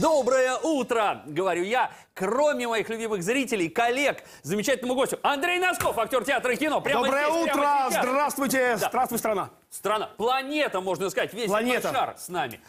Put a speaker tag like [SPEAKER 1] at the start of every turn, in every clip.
[SPEAKER 1] Доброе утро, говорю я, кроме моих любимых зрителей, коллег, замечательному гостю. Андрей Носков, актер театра и кино. Прямо Доброе здесь, утро! Прямо сейчас.
[SPEAKER 2] Здравствуйте! Да. Здравствуй, страна!
[SPEAKER 1] Страна, планета, можно сказать, весь планета. шар с нами.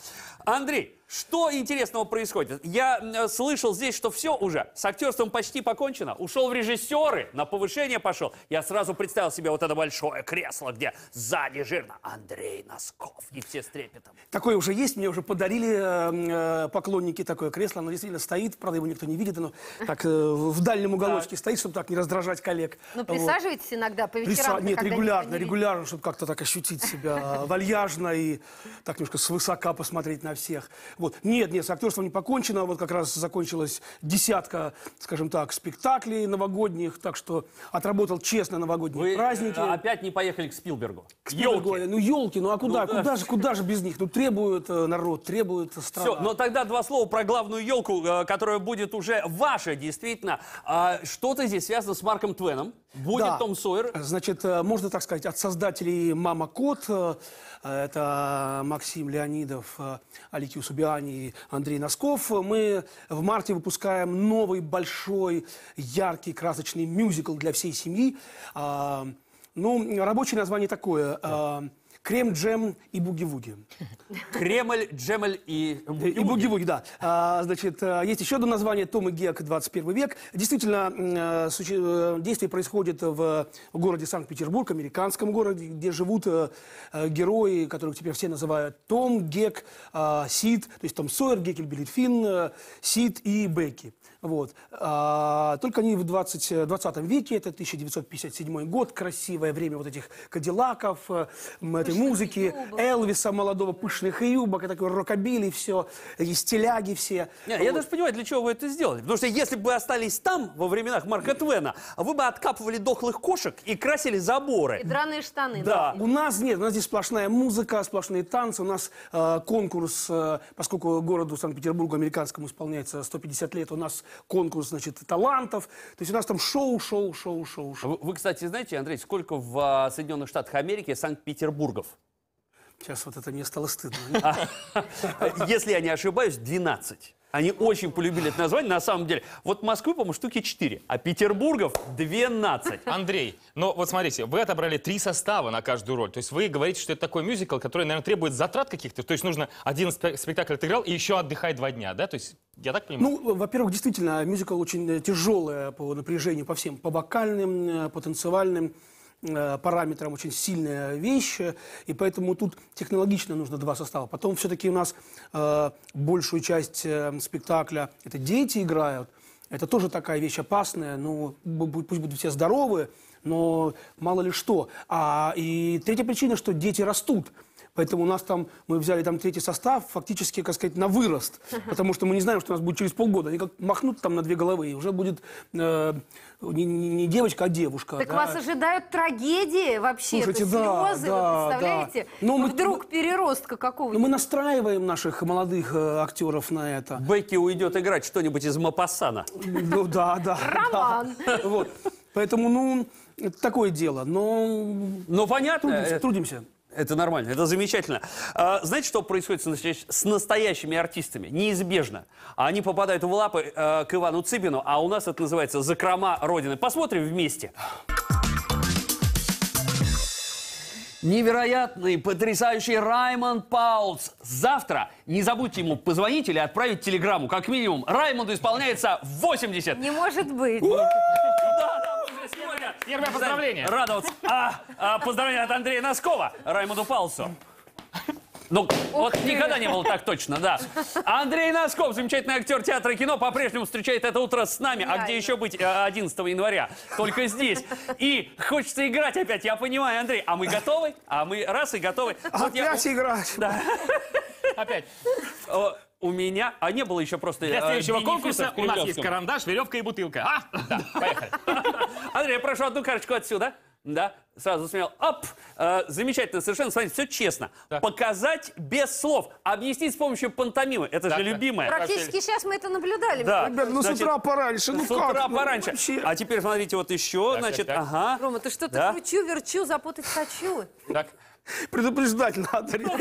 [SPEAKER 1] Андрей, что интересного происходит? Я э, слышал здесь, что все уже, с актерством почти покончено. Ушел в режиссеры, на повышение пошел. Я сразу представил себе вот это большое кресло, где сзади жирно Андрей Носков. И все с трепетом.
[SPEAKER 2] Такое уже есть, мне уже подарили э, э поклонники такое кресло. Оно действительно стоит, правда, его никто не видит. Оно так э, в дальнем уголочке да. стоит, чтобы так не раздражать коллег. Ну, присаживайтесь
[SPEAKER 1] вот. иногда по вечерам. Приса... Нет, регулярно, не
[SPEAKER 2] регулярно, чтобы как-то так ощутить себя вальяжно и так немножко свысока посмотреть на всех. Вот. Нет, нет, с актерством не покончено. Вот как раз закончилась десятка, скажем так, спектаклей новогодних. Так что отработал честно новогодние Вы э, праздники. опять
[SPEAKER 1] не поехали к Спилбергу? К Спилбергу. Ну,
[SPEAKER 2] ёлки. Ну, елки, ну а куда? Ну, куда, же, куда же без них? Ну, требует э, народ, требует страна. Все, но
[SPEAKER 1] тогда два слова про главную
[SPEAKER 2] елку, э, которая будет уже
[SPEAKER 1] ваша, действительно. А что-то здесь связано с Марком Твеном. Будет да. Том
[SPEAKER 2] Сойер. Значит, можно так сказать, от создателей «Мама Кот», это Максим Леонидов, Аликиус Убиан, Юлиани и Андрей Носков. Мы в марте выпускаем новый большой, яркий, красочный мюзикл для всей семьи. А, ну, рабочее название такое. Да. Крем, джем и буги-вуги.
[SPEAKER 1] Кремль, Джемль и... И буги-вуги,
[SPEAKER 2] да. А, значит, э, есть еще одно название «Том и Гек. 21 век». Действительно, э, э, действие происходит в городе Санкт-Петербург, американском городе, где живут герои, которых теперь все называют Том, Гек, а, Сид, то есть Том Сойер, Гекельбилли Финн, Сид и Бекки. Вот. А, только они в 20, 20 веке, это 1957 год, красивое время вот этих кадиллаков, этой музыки, Элвиса молодого, пышных юбок, и такой рокобили все, и стиляги все. Нет, вот. Я даже понимаю, для чего вы это сделали. Потому что
[SPEAKER 1] если бы вы остались там, во временах Марка Твена, вы бы откапывали дохлых кошек и красили
[SPEAKER 2] заборы. И драные штаны. Да. да. У нас нет, у нас здесь сплошная музыка, сплошные танцы. У нас э, конкурс, э, поскольку городу Санкт-Петербургу американскому исполняется 150 лет, у нас конкурс, значит, талантов. То есть у нас там шоу, шоу, шоу, шоу,
[SPEAKER 1] шоу. Вы, вы кстати, знаете, Андрей, сколько в э, Соединенных Штатах Америки Санкт-Петербургов? Сейчас вот это мне стало стыдно. А, если я не ошибаюсь, 12. Они очень полюбили это название, на самом деле.
[SPEAKER 3] Вот Москвы, по-моему, штуки 4, а Петербургов 12. Андрей, но ну вот смотрите, вы отобрали три состава на каждую роль. То есть вы говорите, что это такой мюзикл, который, наверное, требует затрат каких-то. То есть нужно один спектакль отыграл и еще отдыхай два дня, да? То есть я так понимаю?
[SPEAKER 2] Ну, во-первых, действительно, мюзикл очень э, тяжелая э, по напряжению, по всем, по вокальным, э, по танцевальным Э, параметрам очень сильная вещь, и поэтому тут технологично нужно два состава. Потом все-таки у нас э, большую часть э, спектакля это дети играют, это тоже такая вещь опасная, но пусть будут все здоровы, но мало ли что. А, и третья причина, что дети растут. Поэтому у нас там, мы взяли там третий состав, фактически, как сказать, на вырост. Потому что мы не знаем, что у нас будет через полгода. Они как махнут там на две головы, и уже будет э, не, не девочка, а девушка. Так да. вас ожидают трагедии вообще, Слушайте, да, слезы, да, вы представляете? Да. Но мы, Вдруг переростка какого-нибудь. Мы настраиваем наших молодых э, актеров на это. Бекки уйдет
[SPEAKER 1] играть что-нибудь
[SPEAKER 2] из Мапасана. Ну да, да. Роман. Вот. Поэтому, ну, это такое дело. Но, Но понятно. Трудимся, э, трудимся.
[SPEAKER 1] Это нормально, это замечательно. А, знаете, что происходит с, настоящ... с настоящими артистами? Неизбежно. Они попадают в лапы э, к Ивану Цыбину, а у нас это называется «Закрома Родины». Посмотрим вместе. Невероятный, потрясающий Раймонд Паулс. Завтра не забудьте ему позвонить или отправить телеграмму. Как минимум, Раймонду исполняется 80. Не
[SPEAKER 3] может быть. Первое поздравление. Радоваться. А,
[SPEAKER 1] а, поздравление от Андрея Носкова, Раймонду Палсу. Ну, вот никогда не было так точно, да. Андрей Носков, замечательный актер театра и кино, по-прежнему встречает это утро с нами. А где еще быть 11 э, января? Только здесь. И хочется играть опять, я понимаю, Андрей. А мы готовы? А мы раз и готовы. Вот опять
[SPEAKER 2] я... играть. Да.
[SPEAKER 1] Опять. У меня, а не было еще просто... Для э, следующего конкурса у нас есть карандаш,
[SPEAKER 3] веревка и бутылка. А? Да, поехали.
[SPEAKER 1] Смотри, я прошу одну карточку отсюда. Да, сразу смел. Оп! Э, замечательно, совершенно. Смотрите, все честно. Так. Показать без слов. Объяснить с помощью пантомимы. Это так, же так. любимое. Практически сейчас мы это наблюдали. Да. Ребят, ну значит, с утра пораньше. Ну с как? утра пораньше. Вообще. А теперь смотрите, вот еще, так, значит, так, так. ага. Рома, ты что-то да? кручу, верчу, запутать хочу.
[SPEAKER 2] Так. Предупреждать надо. Ну,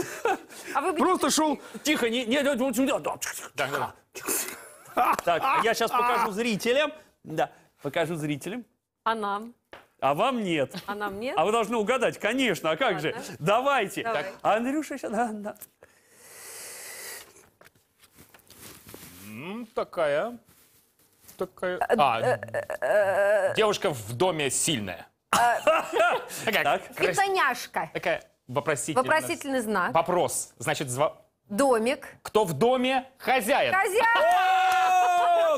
[SPEAKER 1] а вы Просто шел... Тихо, не... не,
[SPEAKER 2] Так, а я сейчас покажу
[SPEAKER 1] зрителям. Да, покажу зрителям. А нам? А вам нет. А нам нет? А вы должны угадать, конечно, а как Ладно. же? Давайте. Давай. Так, Андрюша, да, да.
[SPEAKER 3] Такая. Такая. Э, а, э, э, девушка в доме сильная.
[SPEAKER 1] А,
[SPEAKER 3] такая, Так. Такая вопросительная. Вопросительный знак. Вопрос. Значит, зва- Домик. кто в доме хозяин? Хозяин!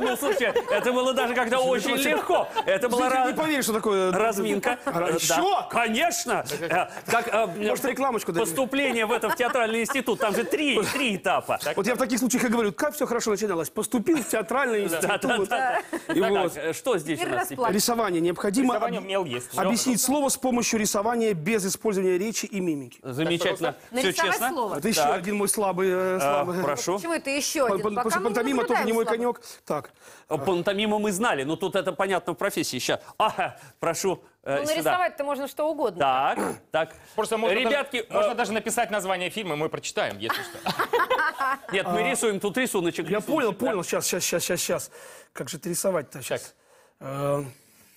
[SPEAKER 3] ну слушайте, это было даже как-то
[SPEAKER 2] очень легко. Это была Зритель не раз- что такое... Ну, разминка. А, а, да. Что?
[SPEAKER 1] Конечно. Э, как э, Может, рекламочку дадим? поступление в этот театральный институт. Там же три,
[SPEAKER 2] три этапа. Вот я в таких случаях и говорю, как все хорошо начиналось. Поступил в театральный институт. И Так, вот. э, Что здесь у нас Рисование необходимо Рисование об- есть. Всё. объяснить слово с помощью рисования без использования речи и мимики. Замечательно. Все Нарисовать честно. слово. Это еще один мой слабый... э, Э, слабый- Прошу. Почему это еще Пан- один? пан- Пока Пантомима тоже не мой конек. Так, как? Э, Пантомиму
[SPEAKER 1] мы знали, но тут это понятно в профессии. Сейчас, ага, прошу э, Ну, сюда. нарисовать-то можно что
[SPEAKER 3] угодно. Так, так. Просто можно, Ребятки, даже, э, можно даже написать название фильма, мы прочитаем, если что.
[SPEAKER 2] Нет, мы а, рисуем тут рисуночек. Я понял, понял. Сейчас, сейчас, сейчас, сейчас, сейчас. Как же это рисовать-то сейчас? Сейчас, э, э,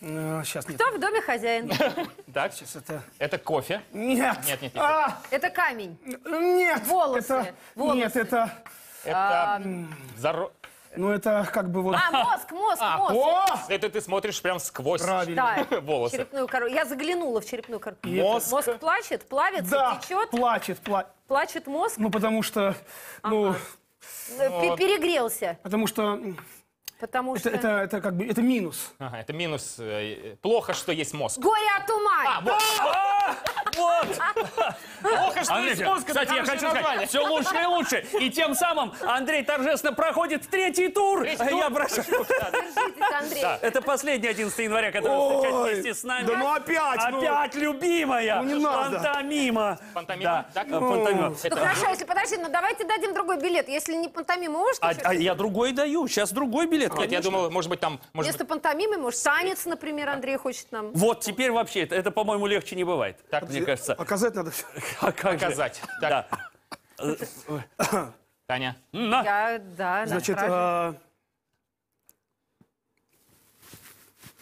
[SPEAKER 2] нет. Кто
[SPEAKER 1] в доме хозяин?
[SPEAKER 2] Так, Сейчас это... это кофе. Нет. Нет, нет, нет. А!
[SPEAKER 1] Это камень. нет. Волосы, волосы. Нет,
[SPEAKER 3] это... Это заро- ну, это как бы вот... А, мозг, мозг, А, мозг. о! Это ты смотришь прям сквозь Правильно. Да, волосы.
[SPEAKER 2] черепную кору. Я заглянула в черепную кору. Мозг. Мозг плачет, плавится, Да, течет, плачет, пла... плачет мозг, Ну, потому что, ну, э, пе- перегрелся, потому что потому это, что... это,
[SPEAKER 3] это как бы, это минус. Ага, это минус. Э, плохо, что есть мозг. Горе
[SPEAKER 2] от ума! А,
[SPEAKER 3] вот. Вот! Плохо, что Андрей, из Мозга кстати, я хочу название. сказать, все лучше и
[SPEAKER 1] лучше. И тем самым Андрей торжественно проходит третий тур. Третий тур? Я прошу. Держитесь, Андрей. Да, Это последний 11 января, который вы встречаете вместе с нами. да ну опять, ну. Опять любимая! Ну не надо. Пантомима. Пантомима? Да, Так? Ну. э, пантомима. Ну хорошо,
[SPEAKER 3] если подожди, но ну, давайте дадим другой билет. Если не пантомима, может, А, а я другой даю, сейчас другой билет. Нет, я думал, может быть,
[SPEAKER 1] там... Может вместо быть, пантомимы, может, танец, например, Андрей хочет нам. Вот теперь вообще, это, это, по-моему, легче не
[SPEAKER 3] бывает. так, мне кажется. Показать надо все. А как Показать. Так. Да. Таня.
[SPEAKER 1] На. Я, да, Значит, на а...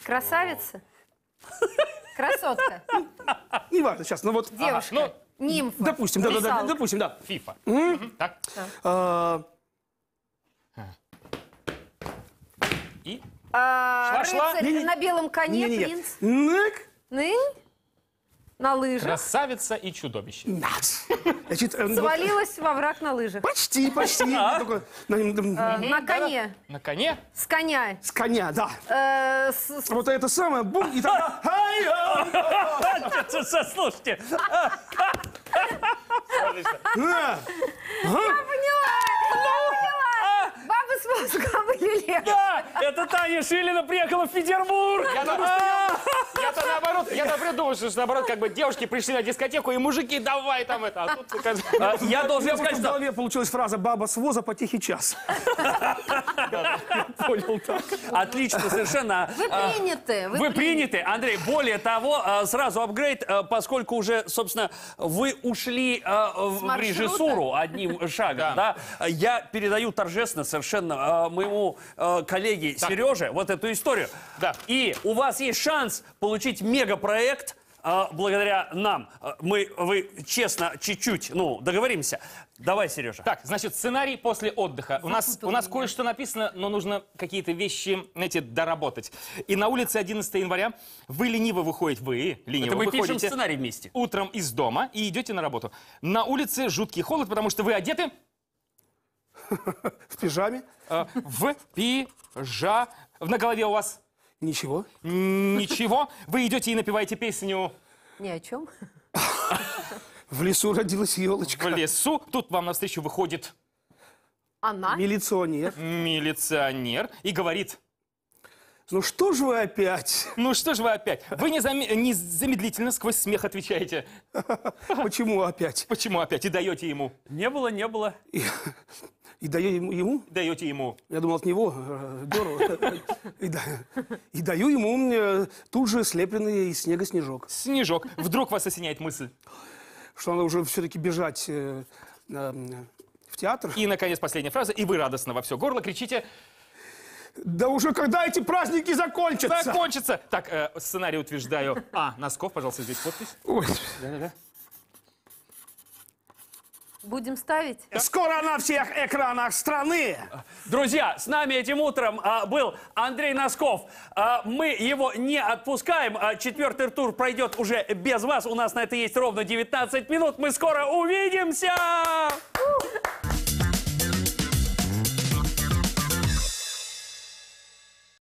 [SPEAKER 1] Красавица? Красотка?
[SPEAKER 2] Не важно сейчас, но вот... Девушка? Ага,
[SPEAKER 3] ну, Нимфа? Допустим, да, да, да, допустим,
[SPEAKER 2] да. Фифа. Угу. Так. А, а... И? А, шла, Рыцарь не, на белом коне, не, не, принц? Нык?
[SPEAKER 3] Нынь? на лыжах. Красавица и чудовище. Да. Значит, э, вот- Свалилась
[SPEAKER 1] во враг на лыжах.
[SPEAKER 2] почти, почти. А? Только на- Э, на- На коне. На коне? С коня. С коня, да. Э, с- с- Вот это самое, бум, и тогда... ай а! Слушайте, э, Я поняла! поняла! Бабы с волоска были лето. да,
[SPEAKER 3] это Таня Шилина приехала в Петербург. Я думаю, что а!
[SPEAKER 2] Я-то наоборот, я-то
[SPEAKER 3] придумал, что наоборот, как бы девушки пришли на дискотеку, и мужики, давай там это. А а, я должен сказать,
[SPEAKER 2] в голове получилась фраза «баба с воза, потихий час».
[SPEAKER 3] Понял так.
[SPEAKER 1] Отлично, совершенно. Вы а,
[SPEAKER 2] приняты. Вы
[SPEAKER 1] приняты, Андрей. Более того, сразу апгрейд, поскольку уже, собственно, вы ушли в режиссуру одним шагом, да? Я передаю торжественно совершенно моему коллеге Сереже вот эту историю. Да. И у вас есть шанс получить получить мегапроект а,
[SPEAKER 3] благодаря нам. А, Мы, вы честно, чуть-чуть, ну, договоримся. Давай, Сережа. Так, значит, сценарий после отдыха. У нас, у нас кое-что написано, но нужно какие-то вещи, знаете, доработать. И на улице 11 января вы лениво выходите, вы лениво Это мы выходите пишем сценарий вместе. утром из дома и идете на работу. На улице жуткий холод, потому что вы одеты В пижаме? э, в пижа... На голове у вас Ничего. Ничего. Вы идете и напеваете песню Ни о чем. В лесу родилась елочка. в лесу. Тут вам навстречу выходит Она? Милиционер. милиционер и говорит, Ну что же вы опять? ну что же вы опять? Вы незаме- незамедлительно сквозь смех отвечаете. Почему опять? Почему опять? И даете ему. Не было, не было. И- и даю ему, ему? Даете ему.
[SPEAKER 2] Я думал, от него э, И даю ему э, тут же слепленный из снега снежок. Снежок. Вдруг вас осеняет мысль. Что надо уже все-таки бежать э, э,
[SPEAKER 3] в театр. И, наконец, последняя фраза. И вы радостно во все горло кричите
[SPEAKER 2] Да уже когда эти праздники закончатся?
[SPEAKER 3] Закончатся. Так, э, сценарий утверждаю. А, Носков, пожалуйста, здесь подпись. Ой. Да-да-да. Будем ставить? Скоро
[SPEAKER 1] на всех экранах страны. Друзья, с нами этим утром а, был Андрей Носков. А, мы его не отпускаем. А, четвертый тур пройдет уже без вас. У нас на это есть ровно 19 минут. Мы скоро увидимся!